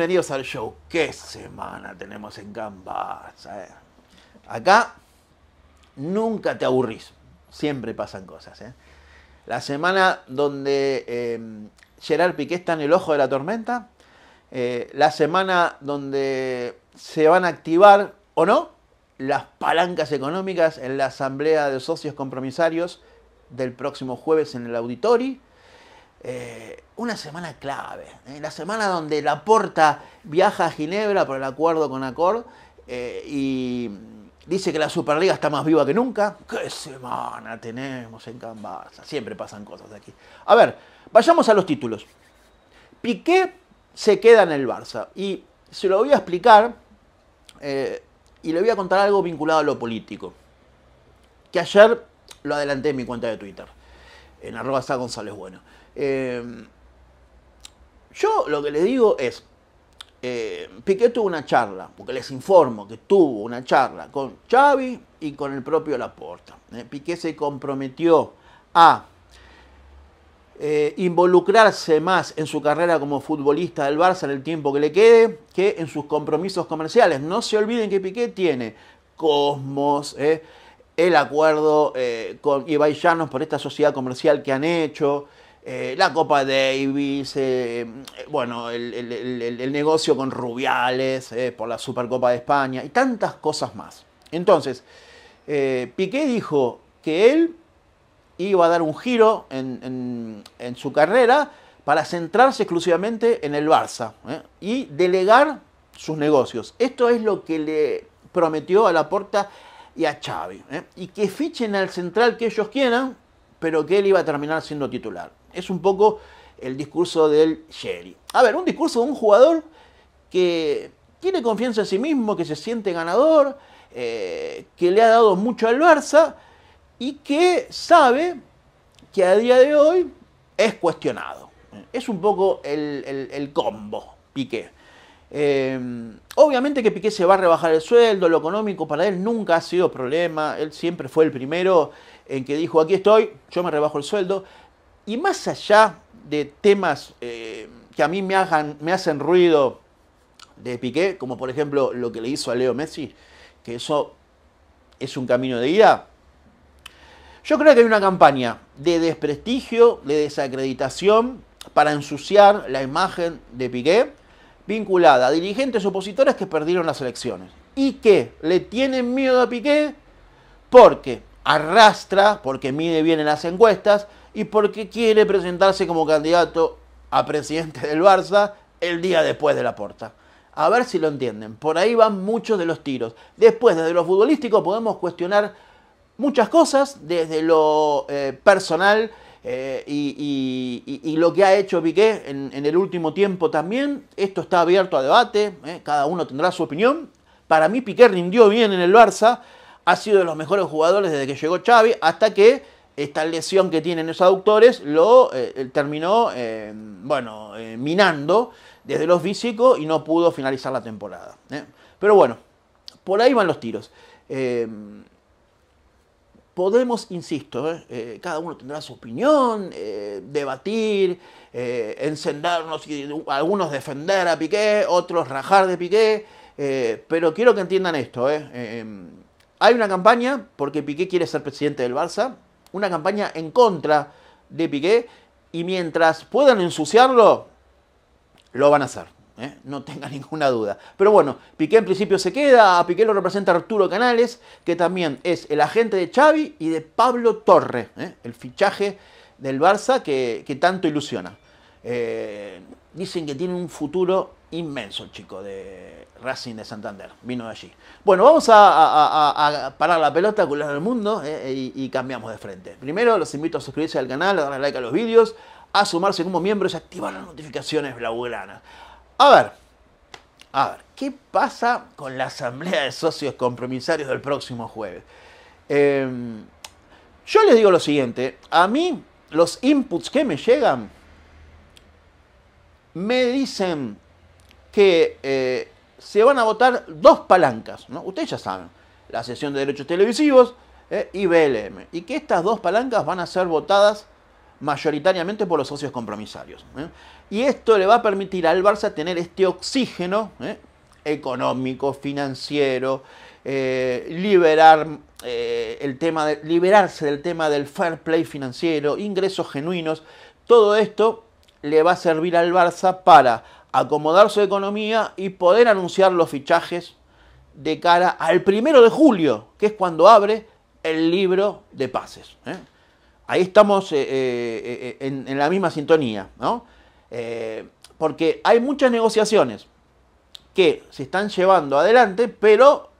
bienvenidos al show. ¿Qué semana tenemos en Gambas? Eh. Acá nunca te aburrís. Siempre pasan cosas. Eh. La semana donde em, Gerard Piqué está en el ojo de la tormenta. Eh, la semana donde se van a activar o no las palancas económicas en la asamblea de socios compromisarios del próximo jueves en el auditori eh, una semana clave, ¿eh? la semana donde Laporta viaja a Ginebra por el acuerdo con Accord eh, y dice que la Superliga está más viva que nunca. ¡Qué semana tenemos en Can Barça! Siempre pasan cosas aquí. A ver, vayamos a los títulos. Piqué se queda en el Barça y se lo voy a explicar y le voy a contar algo vinculado a lo político, que ayer lo adelanté en mi cuenta de Twitter, en arroba González Bueno. Em, yo lo que les digo es, eh, Piqué tuvo una charla, porque les informo que tuvo una charla con Xavi y con el propio Laporta. Eh. Piqué se comprometió a eh, involucrarse más en su carrera como futbolista del Barça en el tiempo que le quede que en sus compromisos comerciales. No se olviden que Piqué tiene Cosmos, eh, el acuerdo con Ibai Llanos por esta sociedad comercial que han hecho, eh, la Copa Davis, eh, eh, bueno, el, negocio con Rubiales por la Supercopa de España y tantas cosas más. Entonces, Piqué dijo que él iba a dar un giro en, su carrera para centrarse exclusivamente en el Barça y delegar sus negocios. Esto es lo que le prometió a Laporta y a Xavi. Y que fichen al central que ellos quieran, pero que él iba a terminar siendo titular. Es un poco el discurso del Sherry. A ver, un discurso de un jugador que tiene confianza en sí mismo, que se siente ganador, eh, que le ha dado mucho al Barça y que sabe que a día de hoy es cuestionado. Es un poco el, combo, Piqué. Eh, obviamente que Piqué se va a rebajar el sueldo, lo económico para él nunca ha sido problema, él siempre fue el primero en que dijo, aquí estoy, yo me rebajo el sueldo, y más allá de temas eh, que a mí me, me hacen ruido de Piqué, como por ejemplo lo que le hizo a Leo Messi, que eso es un camino de ida, yo creo que hay una campaña de desprestigio, de desacreditación, para ensuciar la imagen de Piqué, vinculada a dirigentes opositores que perdieron las elecciones y que le tienen miedo a Piqué porque arrastra, porque mide bien en las encuestas, y porque quiere presentarse como candidato a presidente del Barça el día después de la porta. A ver si lo entienden. Por ahí van muchos de los tiros. Después, desde lo futbolístico, podemos cuestionar muchas cosas, desde lo eh, personal eh, y, lo que ha hecho Piqué en, el último tiempo también. Esto está abierto a debate, eh, cada uno tendrá su opinión. Para mí, Piqué rindió bien en el Barça, ha sido de los mejores jugadores desde que llegó Xavi, hasta que esta lesión que tienen los aductores lo eh, terminó eh, bueno, eh, minando desde los físicos y no pudo finalizar la temporada. Pero bueno, por ahí van los tiros. podemos, insisto, cada uno tendrá su opinión, debatir, encendernos y algunos defender a Piqué, otros rajar de Piqué, pero quiero que entiendan esto. Em, hay una campaña porque Piqué quiere ser presidente del Barça, una campaña en contra de Piqué y mientras puedan ensuciarlo, lo van a hacer. ¿eh? No tenga ninguna duda. Pero bueno, Piqué en principio se queda, a Piqué lo representa Arturo Canales, que también es el agente de Xavi y de Pablo Torre, ¿eh? el fichaje del Barça que tanto ilusiona. Eh, dicen que tiene un futuro inmenso el chico de Racing de Santander. Vino de allí. Bueno, vamos a, parar la pelota, cular el mundo eh, eh, y, cambiamos de frente. Primero, los invito a suscribirse al canal, a darle like a los vídeos, a sumarse como miembros y activar las notificaciones blaugranas. A ver, a ver, ¿qué pasa con la asamblea de socios compromisarios del próximo jueves? Em, yo les digo lo siguiente, a mí los inputs que me llegan me dicen que eh, se van a votar dos palancas, ¿no? Ustedes ya saben, la sesión de derechos televisivos eh, y BLM, y que estas dos palancas van a ser votadas mayoritariamente por los socios compromisarios. ¿eh? Y esto le va a permitir al Barça tener este oxígeno económico, financiero, liberar el tema de, liberarse del tema del fair play financiero, ingresos genuinos, todo esto le va a servir al Barça para acomodar su economía y poder anunciar los fichajes de cara al primero de julio, que es cuando abre el libro de pases. ¿eh? Ahí estamos eh, eh, en, la misma sintonía, porque hay muchas negociaciones que se están llevando adelante, pero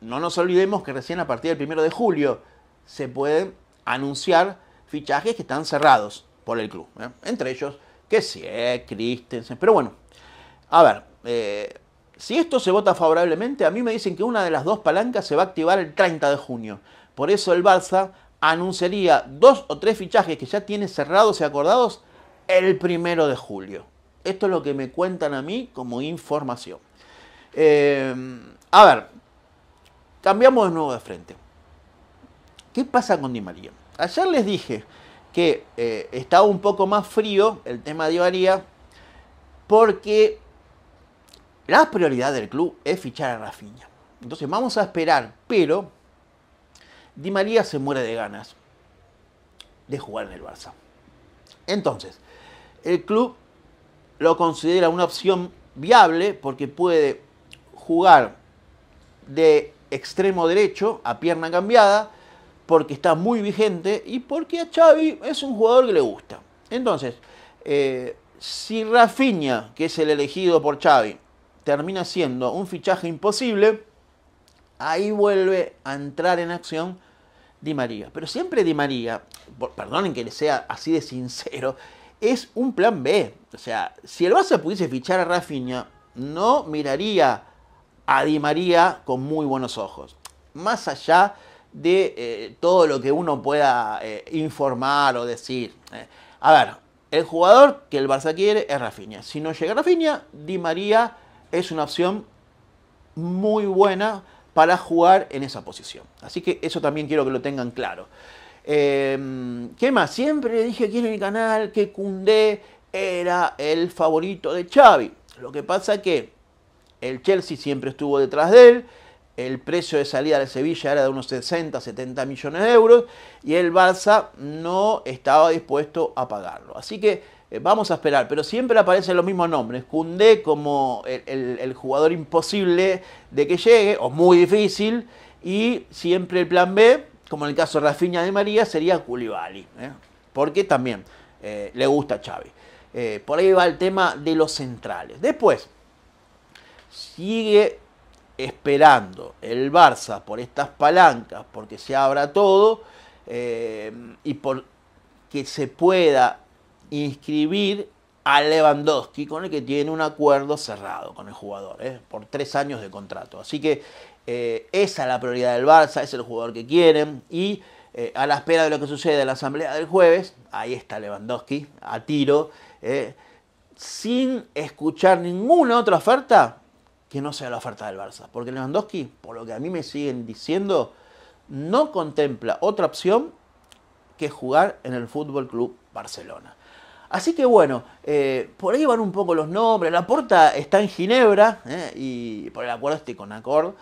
no nos olvidemos que recién a partir del primero de julio se pueden anunciar fichajes que están cerrados por el club. Entre ellos, que sí es Christensen. Pero bueno, a ver, eh, si esto se vota favorablemente, a mí me dicen que una de las dos palancas se va a activar el 30 de junio. Por eso el Barça anunciaría dos o tres fichajes que ya tiene cerrados y acordados el primero de julio. Esto es lo que me cuentan a mí como información. Eh, a ver, cambiamos de nuevo de frente. ¿Qué pasa con Di María? Ayer les dije que eh, está estaba un poco más frío el tema de María porque la prioridad del club es fichar a Rafinha. Entonces vamos a esperar, pero Di María se muere de ganas de jugar en el Barça. Entonces, el club lo considera una opción viable porque puede jugar de extremo derecho a pierna cambiada porque está muy vigente y porque a Xavi es un jugador que le gusta. Entonces, eh, si Rafinha, que es el elegido por Xavi, termina siendo un fichaje imposible, ahí vuelve a entrar en acción Di María. Pero siempre Di María, perdonen que le sea así de sincero, es un plan B. O sea, si el Barça pudiese fichar a Rafinha, no miraría a Di María con muy buenos ojos. Más allá de eh, todo lo que uno pueda eh, informar o decir. Eh, a ver, el jugador que el Barça quiere es Rafinha. Si no llega Rafinha, Di María es una opción muy buena para jugar en esa posición. Así que eso también quiero que lo tengan claro. Em, ¿Qué más? Siempre dije aquí en el canal que Cundé era el favorito de Xavi. Lo que pasa que el Chelsea siempre estuvo detrás de él el precio de salida de Sevilla era de unos 60, 70 millones de euros y el Barça no estaba dispuesto a pagarlo. Así que eh, vamos a esperar, pero siempre aparecen los mismos nombres. Cundé como el, jugador imposible de que llegue, o muy difícil, y siempre el plan B, como en el caso de Rafinha de María, sería Culibali, ¿eh? porque también eh, le gusta a Xavi. por ahí va el tema de los centrales. Después, sigue esperando el Barça por estas palancas, porque se abra todo eh, y por que se pueda inscribir a Lewandowski, con el que tiene un acuerdo cerrado con el jugador, ¿eh? por tres años de contrato. Así que eh, esa es la prioridad del Barça, es el jugador que quieren y a la espera de lo que sucede en la asamblea del jueves, ahí está Lewandowski a tiro, sin escuchar ninguna otra oferta, que no sea la oferta del Barça. Porque Lewandowski, por lo que a mí me siguen diciendo, no contempla otra opción que jugar en el Fútbol Club Barcelona. Así que bueno, eh, por ahí van un poco los nombres. La puerta está en Ginebra eh, y por el acuerdo estoy con Acord.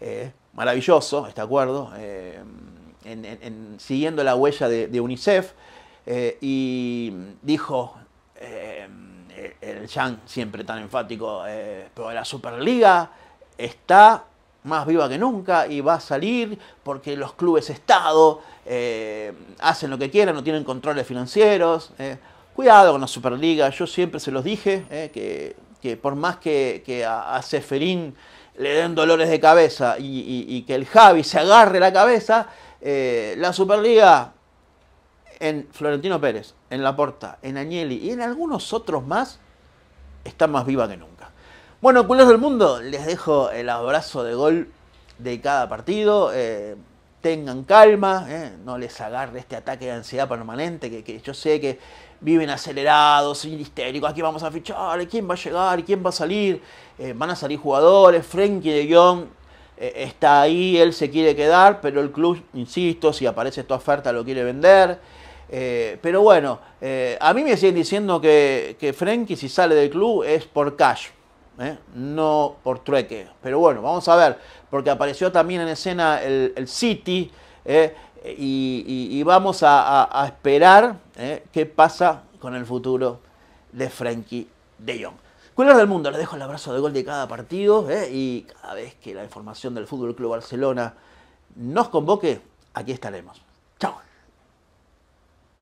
Eh, maravilloso este acuerdo, siguiendo la huella de, de UNICEF. y dijo eh, el Yang siempre tan enfático, eh, pero la Superliga está más viva que nunca y va a salir porque los clubes Estado eh, hacen lo que quieran, no tienen controles financieros. Cuidado con la Superliga, yo siempre se los dije, que, por más que, a, Seferín le den dolores de cabeza y, que el Javi se agarre la cabeza, la Superliga en Florentino Pérez, en Laporta, en Agnelli y en algunos otros más, está más viva que nunca. Bueno, culeros del mundo, les dejo el abrazo de gol de cada partido. Eh, tengan calma, eh, no les agarre este ataque de ansiedad permanente, que, yo sé que viven acelerados, histéricos, aquí vamos a fichar, quién va a llegar, quién va a salir, eh, van a salir jugadores, Frenkie de Jong está ahí, él se quiere quedar, pero el club, insisto, si aparece esta oferta lo quiere vender, eh, pero bueno, eh, a mí me siguen diciendo que, que Frenkie si sale del club es por cash, ¿eh? no por trueque. Pero bueno, vamos a ver, porque apareció también en escena el, City y, vamos a, esperar qué pasa con el futuro de Frenkie de Jong. Cuidar del mundo, les dejo el abrazo de gol de cada partido y cada vez que la información del Fútbol Club Barcelona nos convoque, aquí estaremos. Chao.